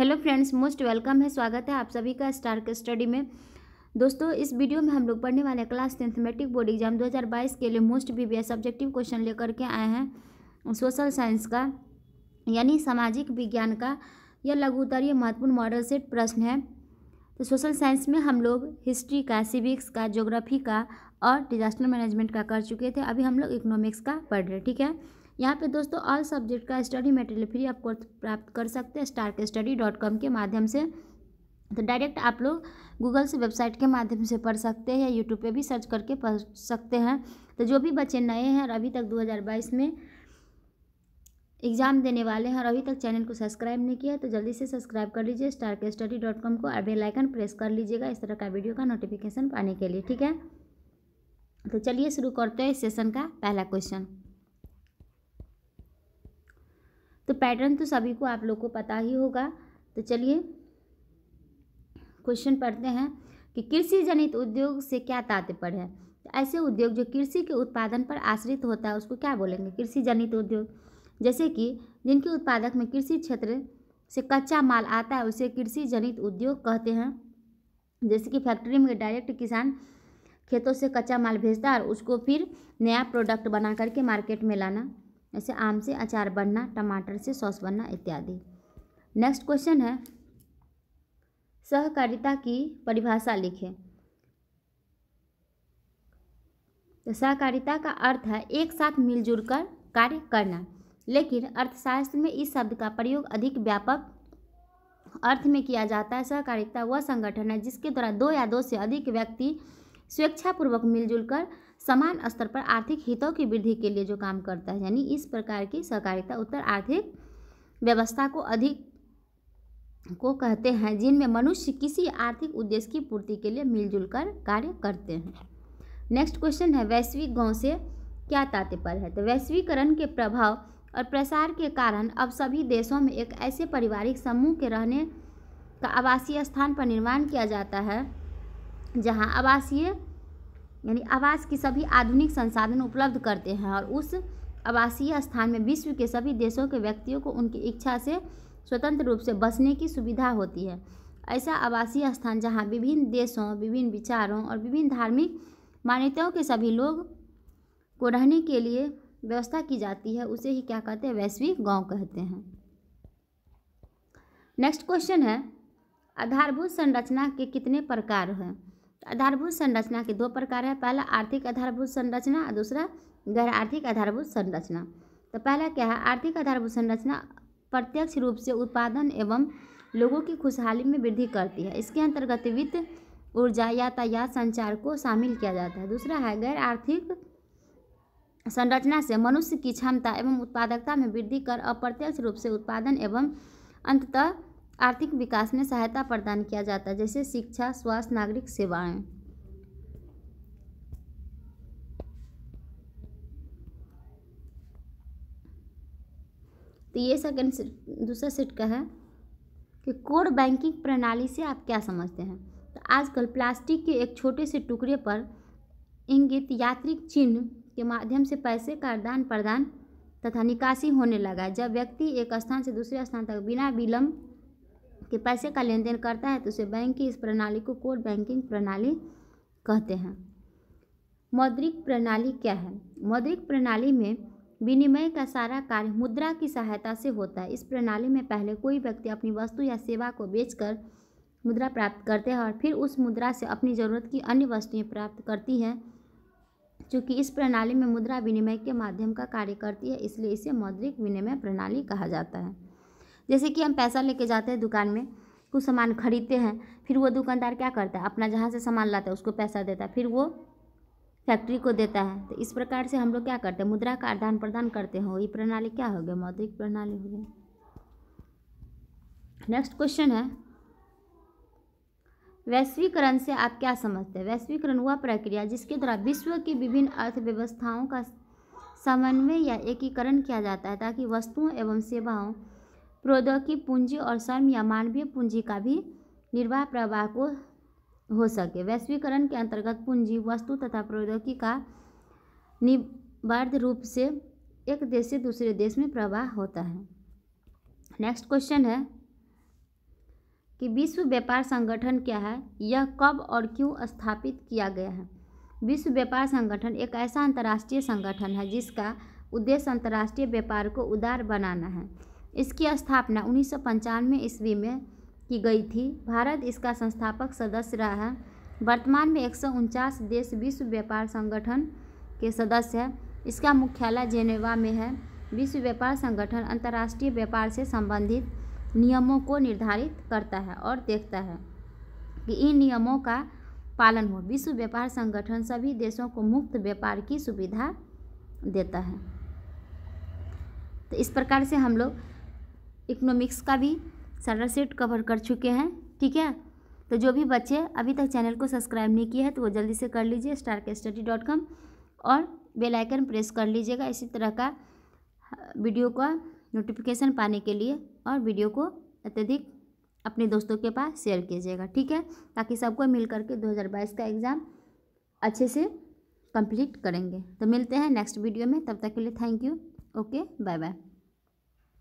hello friends most welcome है स्वागत है आप सभी का स्टार स्टडी में दोस्तों इस वीडियो में हम लोग पढ़ने वाले class tenth matric board exam 2022 के लिए मोस्ट बीबीएस सब्जेक्टिव क्वेश्चन लेकर के आए हैं सोशल साइंस का यानी सामाजिक विज्ञान का यह लघुतर यह महत्वपूर्ण मॉडल सेट प्रश्न है तो सोशल साइंस में हम लोग हिस्ट्री का सिविक्स का जोग्राफी का और डिजास्टर मैनेजमेंट का कर चुके थे अभी हम लोग इकोनॉमिक्स का पढ़ रहे ठीक है यहाँ पे दोस्तों ऑल सब्जेक्ट का स्टडी मटेरियल फ्री आप प्राप्त कर सकते हैं स्टार के स्टडी डॉट कॉम के माध्यम से तो डायरेक्ट आप लोग गूगल से वेबसाइट के माध्यम से पढ़ सकते हैं यूट्यूब पे भी सर्च करके पढ़ सकते हैं तो जो भी बच्चे नए हैं और अभी तक दो में एग्ज़ाम देने वाले हैं और अभी तक चैनल को सब्सक्राइब नहीं किया है तो जल्दी से सब्सक्राइब कर लीजिए स्टार के स्टडी डॉट कॉम को और बेलाइकन प्रेस कर लीजिएगा इस तरह का वीडियो का नोटिफिकेशन पाने के लिए ठीक है तो चलिए शुरू करते हैं इस सेशन का पहला क्वेश्चन तो पैटर्न तो सभी को आप लोग को पता ही होगा तो चलिए क्वेश्चन पढ़ते हैं कि कृषि जनित उद्योग से क्या तात्पर्य है तो ऐसे उद्योग जो कृषि के उत्पादन पर आश्रित होता है उसको क्या बोलेंगे कृषि जनित उद्योग जैसे कि जिनके उत्पादक में कृषि क्षेत्र से कच्चा माल आता है उसे कृषि जनित उद्योग कहते हैं जैसे कि फैक्ट्री में डायरेक्ट किसान खेतों से कच्चा माल भेजता है और उसको फिर नया प्रोडक्ट बना करके मार्केट में लाना जैसे आम से अचार बनना टमाटर से सॉस बनना इत्यादि नेक्स्ट क्वेश्चन है सहकारिता की परिभाषा लिखें तो सहकारिता का अर्थ है एक साथ मिलजुल कर कार्य करना लेकिन अर्थशास्त्र में इस शब्द का प्रयोग अधिक व्यापक अर्थ में किया जाता है सहकारिता वह संगठन है जिसके द्वारा दो या दो से अधिक व्यक्ति स्वेच्छापूर्वक मिलजुल कर समान स्तर पर आर्थिक हितों की वृद्धि के लिए जो काम करता है यानी इस प्रकार की सहकारिता उत्तर आर्थिक व्यवस्था को अधिक को कहते हैं जिनमें मनुष्य किसी आर्थिक उद्देश्य की पूर्ति के लिए मिलजुल कर कार्य करते हैं नेक्स्ट क्वेश्चन है वैश्विक गांव से क्या तात्पर्य है तो वैश्वीकरण के प्रभाव और प्रसार के कारण अब सभी देशों में एक ऐसे पारिवारिक समूह के रहने का आवासीय स्थान पर निर्माण किया जाता है जहाँ आवासीय यानी आवास की सभी आधुनिक संसाधन उपलब्ध करते हैं और उस आवासीय स्थान में विश्व के सभी देशों के व्यक्तियों को उनकी इच्छा से स्वतंत्र रूप से बसने की सुविधा होती है ऐसा आवासीय स्थान जहाँ विभिन्न देशों विभिन्न विचारों और विभिन्न धार्मिक मान्यताओं के सभी लोग को रहने के लिए व्यवस्था की जाती है उसे ही क्या कहते हैं वैश्विक गांव कहते हैं नेक्स्ट क्वेश्चन है आधारभूत संरचना के कितने प्रकार हैं आधारभूत संरचना के दो प्रकार है पहला आर्थिक आधारभूत संरचना और दूसरा गैर आर्थिक आधारभूत संरचना तो पहला क्या है आर्थिक आधारभूत संरचना प्रत्यक्ष रूप से उत्पादन एवं लोगों की खुशहाली में वृद्धि करती है इसके अंतर्गत वित्त ऊर्जा यातायात संचार को शामिल किया जाता है दूसरा है गैर आर्थिक संरचना से मनुष्य की क्षमता एवं उत्पादकता में वृद्धि कर अप्रत्यक्ष रूप से उत्पादन एवं अंततः आर्थिक विकास में सहायता प्रदान किया जाता है जैसे शिक्षा स्वास्थ्य नागरिक सेवाएं तो ये सेकंड दूसरा सेट का है कि कोर बैंकिंग प्रणाली से आप क्या समझते हैं तो आजकल प्लास्टिक के एक छोटे से टुकड़े पर इंगित यात्रिक चिन्ह के माध्यम से पैसे का आदान प्रदान तथा निकासी होने लगा जब व्यक्ति एक स्थान से दूसरे स्थान तक बिना विलम्ब के पैसे का लेन देन करता है तो उसे बैंक की इस प्रणाली को कोर बैंकिंग प्रणाली कहते हैं मौद्रिक प्रणाली क्या है मौद्रिक प्रणाली में विनिमय का सारा कार्य मुद्रा की सहायता से होता है इस प्रणाली में पहले कोई व्यक्ति अपनी वस्तु या सेवा को बेचकर मुद्रा प्राप्त करते हैं और फिर उस मुद्रा से अपनी ज़रूरत की अन्य वस्तुएं प्राप्त करती हैं चूँकि इस प्रणाली में मुद्रा विनिमय के माध्यम का कार्य करती है इसलिए इसे मौद्रिक विनिमय प्रणाली कहा जाता है जैसे कि हम पैसा लेके जाते हैं दुकान में कुछ सामान खरीदते हैं फिर वो दुकानदार क्या करता है अपना जहाँ से सामान लाता है उसको पैसा देता है फिर वो फैक्ट्री को देता है तो इस प्रकार से हम लोग क्या करते हैं मुद्रा का आदान प्रदान करते हैं ये प्रणाली क्या हो गया मौद्रिक प्रणाली हो गया नेक्स्ट क्वेश्चन है वैश्वीकरण से आप क्या समझते हैं वैश्वीकरण वह प्रक्रिया जिसके द्वारा विश्व की विभिन्न अर्थव्यवस्थाओं का समन्वय या एकीकरण किया जाता है ताकि वस्तुओं एवं सेवाओं प्रौद्योगिकी पूंजी और श्रम या मानवीय पूंजी का भी निर्वाह प्रवाह को हो सके वैश्वीकरण के अंतर्गत पूंजी वस्तु तथा प्रौद्योगिकी का निवार्ध रूप से एक देश से दूसरे देश में प्रवाह होता है नेक्स्ट क्वेश्चन है कि विश्व व्यापार संगठन क्या है यह कब और क्यों स्थापित किया गया है विश्व व्यापार संगठन एक ऐसा अंतर्राष्ट्रीय संगठन है जिसका उद्देश्य अंतर्राष्ट्रीय व्यापार को उदार बनाना है इसकी स्थापना उन्नीस सौ पंचानवे ईस्वी में की गई थी भारत इसका संस्थापक सदस्य रहा है वर्तमान में एक देश विश्व व्यापार संगठन के सदस्य है इसका मुख्यालय जेनेवा में है विश्व व्यापार संगठन अंतर्राष्ट्रीय व्यापार से संबंधित नियमों को निर्धारित करता है और देखता है कि इन नियमों का पालन हो विश्व व्यापार संगठन सभी देशों को मुक्त व्यापार की सुविधा देता है तो इस प्रकार से हम लोग इकोनॉमिक्स का भी सारा सेट कवर कर चुके हैं ठीक है तो जो भी बच्चे अभी तक चैनल को सब्सक्राइब नहीं किया है तो वो जल्दी से कर लीजिए स्टार के स्टडी डॉट कॉम और बेलाइकन प्रेस कर लीजिएगा इसी तरह का वीडियो हाँ, का नोटिफिकेशन पाने के लिए और वीडियो को अत्यधिक अपने दोस्तों के पास शेयर कीजिएगा ठीक है ताकि सबको मिल करके दो का एग्ज़ाम अच्छे से कंप्लीट करेंगे तो मिलते हैं नेक्स्ट वीडियो में तब तक के लिए thank you okay bye bye